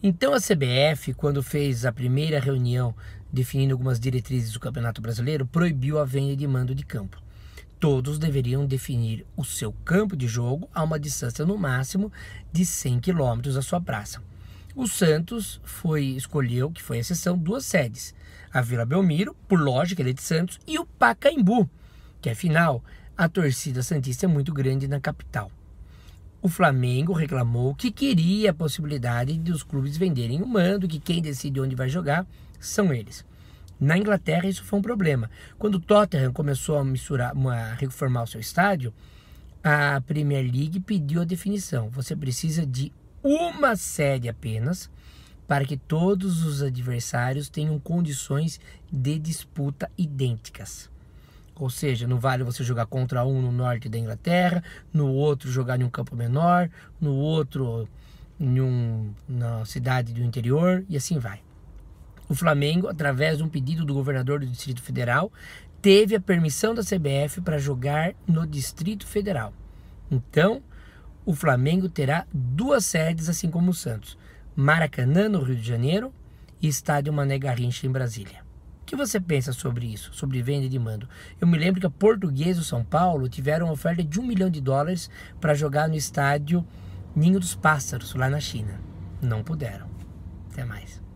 Então a CBF, quando fez a primeira reunião definindo algumas diretrizes do Campeonato Brasileiro, proibiu a venda de mando de campo. Todos deveriam definir o seu campo de jogo a uma distância no máximo de 100 quilômetros da sua praça. O Santos foi escolheu, que foi a exceção, duas sedes: a Vila Belmiro, por lógica, ele é de Santos, e o Pacaembu, que afinal é a torcida santista é muito grande na capital. O Flamengo reclamou que queria a possibilidade de os clubes venderem o mando, que quem decide onde vai jogar são eles. Na Inglaterra isso foi um problema. Quando o Tottenham começou a misturar, a reformar o seu estádio, a Premier League pediu a definição. Você precisa de uma sede apenas para que todos os adversários tenham condições de disputa idênticas. Ou seja, não vale você jogar contra um no norte da Inglaterra, no outro jogar em um campo menor, no outro em um, na cidade do interior e assim vai. O Flamengo, através de um pedido do governador do Distrito Federal, teve a permissão da CBF para jogar no Distrito Federal. Então, o Flamengo terá duas sedes, assim como o Santos: Maracanã, no Rio de Janeiro, e Estádio Mané Garrincha, em Brasília que você pensa sobre isso, sobre venda e demanda? Eu me lembro que a Portuguesa do São Paulo tiveram uma oferta de um milhão de dólares para jogar no estádio Ninho dos Pássaros, lá na China. Não puderam. Até mais.